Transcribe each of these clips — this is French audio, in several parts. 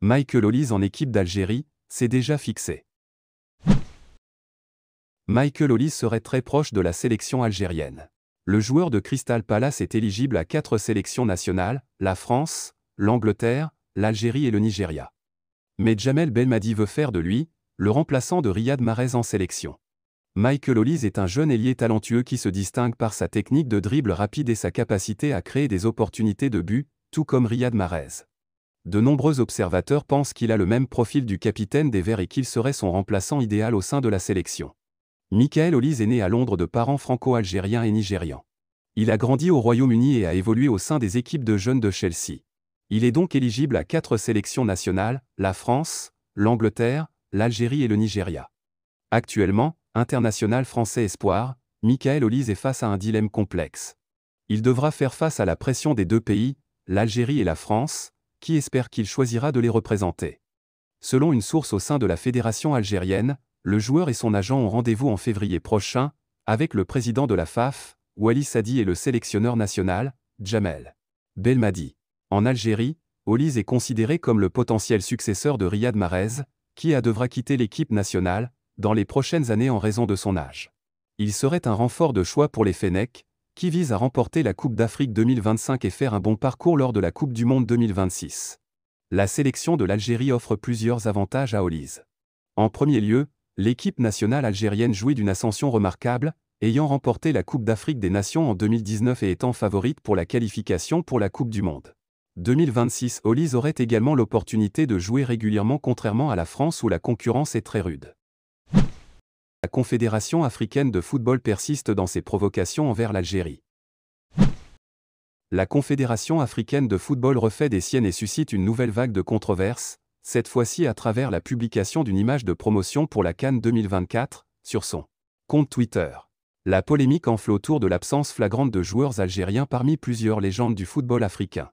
Michael Ollis en équipe d'Algérie, c'est déjà fixé. Michael Hollis serait très proche de la sélection algérienne. Le joueur de Crystal Palace est éligible à quatre sélections nationales, la France, l'Angleterre, l'Algérie et le Nigeria. Mais Jamel Belmadi veut faire de lui, le remplaçant de Riyad Mahrez en sélection. Michael Ollis est un jeune ailier talentueux qui se distingue par sa technique de dribble rapide et sa capacité à créer des opportunités de but, tout comme Riyad Mahrez de nombreux observateurs pensent qu'il a le même profil du capitaine des Verts et qu'il serait son remplaçant idéal au sein de la sélection. Michael Olise est né à Londres de parents franco-algériens et nigérians. Il a grandi au Royaume-Uni et a évolué au sein des équipes de jeunes de Chelsea. Il est donc éligible à quatre sélections nationales, la France, l'Angleterre, l'Algérie et le Nigeria. Actuellement, international français espoir, Michael Olise est face à un dilemme complexe. Il devra faire face à la pression des deux pays, l'Algérie et la France, qui espère qu'il choisira de les représenter. Selon une source au sein de la Fédération algérienne, le joueur et son agent ont rendez-vous en février prochain, avec le président de la FAF, Wali Sadi et le sélectionneur national, Jamel Belmadi. En Algérie, Oliz est considéré comme le potentiel successeur de Riyad Mahrez, qui a devra quitter l'équipe nationale dans les prochaines années en raison de son âge. Il serait un renfort de choix pour les Fennecs, qui vise à remporter la Coupe d'Afrique 2025 et faire un bon parcours lors de la Coupe du Monde 2026. La sélection de l'Algérie offre plusieurs avantages à Olise. En premier lieu, l'équipe nationale algérienne jouit d'une ascension remarquable, ayant remporté la Coupe d'Afrique des Nations en 2019 et étant favorite pour la qualification pour la Coupe du Monde. 2026 Olise aurait également l'opportunité de jouer régulièrement contrairement à la France où la concurrence est très rude la Confédération africaine de football persiste dans ses provocations envers l'Algérie. La Confédération africaine de football refait des siennes et suscite une nouvelle vague de controverses, cette fois-ci à travers la publication d'une image de promotion pour la Cannes 2024, sur son compte Twitter. La polémique enfle autour de l'absence flagrante de joueurs algériens parmi plusieurs légendes du football africain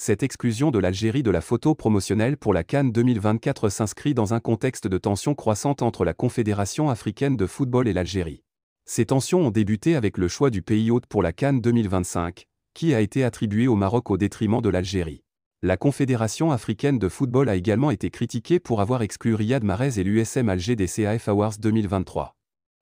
cette exclusion de l'Algérie de la photo promotionnelle pour la Cannes 2024 s'inscrit dans un contexte de tensions croissantes entre la Confédération africaine de football et l'Algérie. Ces tensions ont débuté avec le choix du pays hôte pour la Cannes 2025, qui a été attribué au Maroc au détriment de l'Algérie. La Confédération africaine de football a également été critiquée pour avoir exclu Riyad Mahrez et l'USM Alger des CAF Awards 2023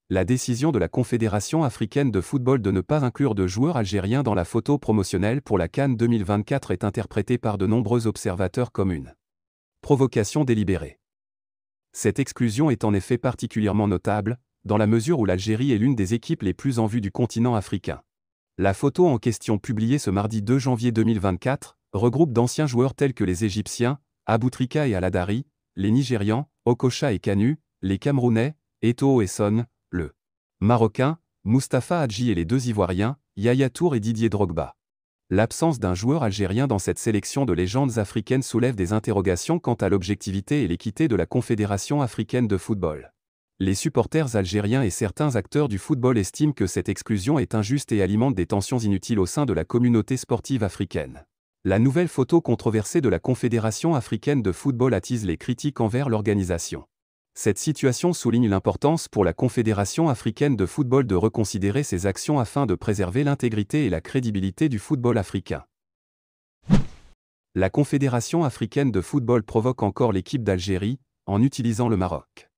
la décision de la Confédération africaine de football de ne pas inclure de joueurs algériens dans la photo promotionnelle pour la Cannes 2024 est interprétée par de nombreux observateurs comme une provocation délibérée. Cette exclusion est en effet particulièrement notable, dans la mesure où l'Algérie est l'une des équipes les plus en vue du continent africain. La photo en question publiée ce mardi 2 janvier 2024 regroupe d'anciens joueurs tels que les Égyptiens, Aboutrika et Aladari, les Nigérians, Okocha et Kanu, les Camerounais, Eto'o et Son, Marocain, Mustapha Hadji et les deux Ivoiriens, Yaya Tour et Didier Drogba. L'absence d'un joueur algérien dans cette sélection de légendes africaines soulève des interrogations quant à l'objectivité et l'équité de la Confédération africaine de football. Les supporters algériens et certains acteurs du football estiment que cette exclusion est injuste et alimente des tensions inutiles au sein de la communauté sportive africaine. La nouvelle photo controversée de la Confédération africaine de football attise les critiques envers l'organisation. Cette situation souligne l'importance pour la Confédération africaine de football de reconsidérer ses actions afin de préserver l'intégrité et la crédibilité du football africain. La Confédération africaine de football provoque encore l'équipe d'Algérie en utilisant le Maroc.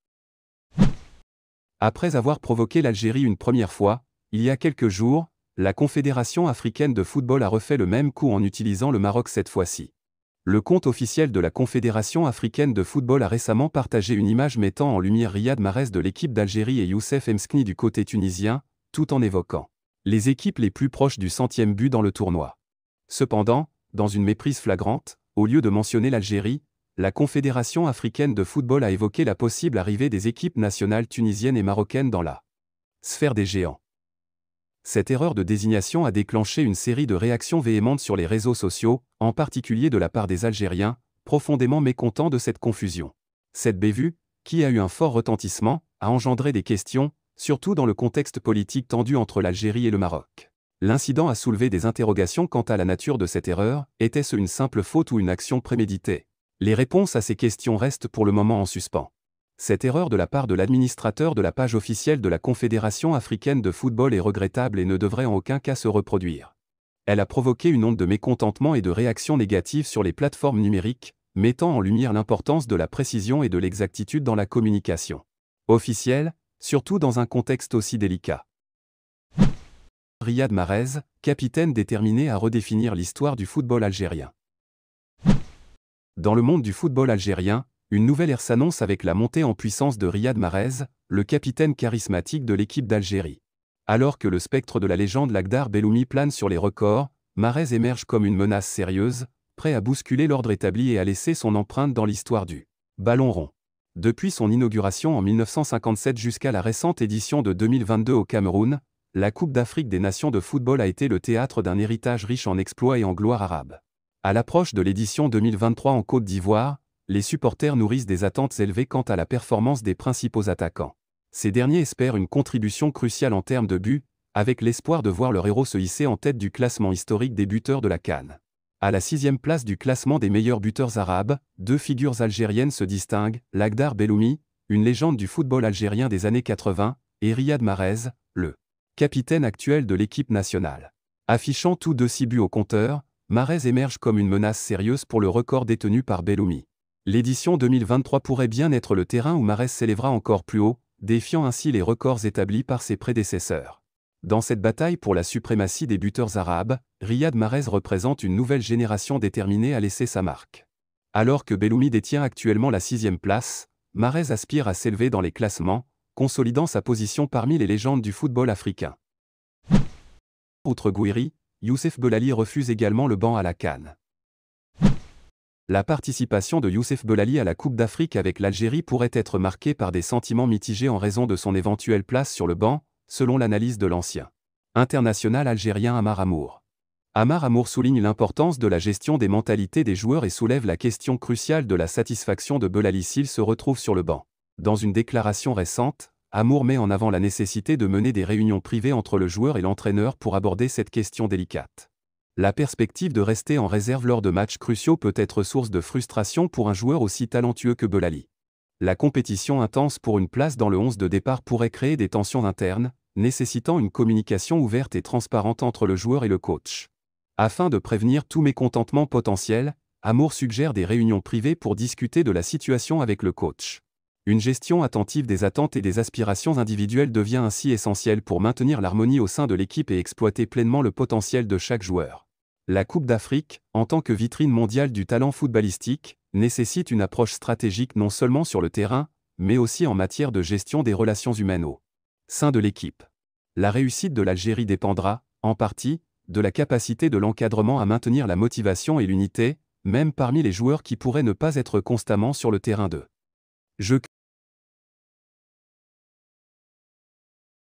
Après avoir provoqué l'Algérie une première fois, il y a quelques jours, la Confédération africaine de football a refait le même coup en utilisant le Maroc cette fois-ci le compte officiel de la Confédération africaine de football a récemment partagé une image mettant en lumière Riyad Mahrez de l'équipe d'Algérie et Youssef Mskni du côté tunisien, tout en évoquant les équipes les plus proches du centième but dans le tournoi. Cependant, dans une méprise flagrante, au lieu de mentionner l'Algérie, la Confédération africaine de football a évoqué la possible arrivée des équipes nationales tunisiennes et marocaines dans la sphère des géants cette erreur de désignation a déclenché une série de réactions véhémentes sur les réseaux sociaux, en particulier de la part des Algériens, profondément mécontents de cette confusion. Cette bévue, qui a eu un fort retentissement, a engendré des questions, surtout dans le contexte politique tendu entre l'Algérie et le Maroc. L'incident a soulevé des interrogations quant à la nature de cette erreur, était-ce une simple faute ou une action préméditée Les réponses à ces questions restent pour le moment en suspens. Cette erreur de la part de l'administrateur de la page officielle de la Confédération africaine de football est regrettable et ne devrait en aucun cas se reproduire. Elle a provoqué une onde de mécontentement et de réactions négatives sur les plateformes numériques, mettant en lumière l'importance de la précision et de l'exactitude dans la communication officielle, surtout dans un contexte aussi délicat. Riyad Marez, capitaine déterminé à redéfinir l'histoire du football algérien. Dans le monde du football algérien, une nouvelle ère s'annonce avec la montée en puissance de Riyad Mahrez, le capitaine charismatique de l'équipe d'Algérie. Alors que le spectre de la légende Lagdar Belloumi plane sur les records, Mahrez émerge comme une menace sérieuse, prêt à bousculer l'ordre établi et à laisser son empreinte dans l'histoire du ballon rond. Depuis son inauguration en 1957 jusqu'à la récente édition de 2022 au Cameroun, la Coupe d'Afrique des Nations de football a été le théâtre d'un héritage riche en exploits et en gloire arabe. À l'approche de l'édition 2023 en Côte d'Ivoire, les supporters nourrissent des attentes élevées quant à la performance des principaux attaquants. Ces derniers espèrent une contribution cruciale en termes de buts, avec l'espoir de voir leur héros se hisser en tête du classement historique des buteurs de la Cannes. À la sixième place du classement des meilleurs buteurs arabes, deux figures algériennes se distinguent, Lagdar Belloumi, une légende du football algérien des années 80, et Riyad Marez, le capitaine actuel de l'équipe nationale. Affichant tous deux six buts au compteur, Marez émerge comme une menace sérieuse pour le record détenu par Belloumi. L'édition 2023 pourrait bien être le terrain où Marès s'élèvera encore plus haut, défiant ainsi les records établis par ses prédécesseurs. Dans cette bataille pour la suprématie des buteurs arabes, Riyad Marès représente une nouvelle génération déterminée à laisser sa marque. Alors que Belloumi détient actuellement la sixième place, Marès aspire à s'élever dans les classements, consolidant sa position parmi les légendes du football africain. Outre Gouiri, Youssef Belali refuse également le banc à la canne. La participation de Youssef Belali à la Coupe d'Afrique avec l'Algérie pourrait être marquée par des sentiments mitigés en raison de son éventuelle place sur le banc, selon l'analyse de l'ancien international algérien Amar Amour. Amar Amour souligne l'importance de la gestion des mentalités des joueurs et soulève la question cruciale de la satisfaction de Belali s'il se retrouve sur le banc. Dans une déclaration récente, Amour met en avant la nécessité de mener des réunions privées entre le joueur et l'entraîneur pour aborder cette question délicate la perspective de rester en réserve lors de matchs cruciaux peut être source de frustration pour un joueur aussi talentueux que Belali. La compétition intense pour une place dans le 11 de départ pourrait créer des tensions internes, nécessitant une communication ouverte et transparente entre le joueur et le coach. Afin de prévenir tout mécontentement potentiel, Amour suggère des réunions privées pour discuter de la situation avec le coach. Une gestion attentive des attentes et des aspirations individuelles devient ainsi essentielle pour maintenir l'harmonie au sein de l'équipe et exploiter pleinement le potentiel de chaque joueur. La Coupe d'Afrique, en tant que vitrine mondiale du talent footballistique, nécessite une approche stratégique non seulement sur le terrain, mais aussi en matière de gestion des relations humaines au sein de l'équipe. La réussite de l'Algérie dépendra, en partie, de la capacité de l'encadrement à maintenir la motivation et l'unité, même parmi les joueurs qui pourraient ne pas être constamment sur le terrain de jeu.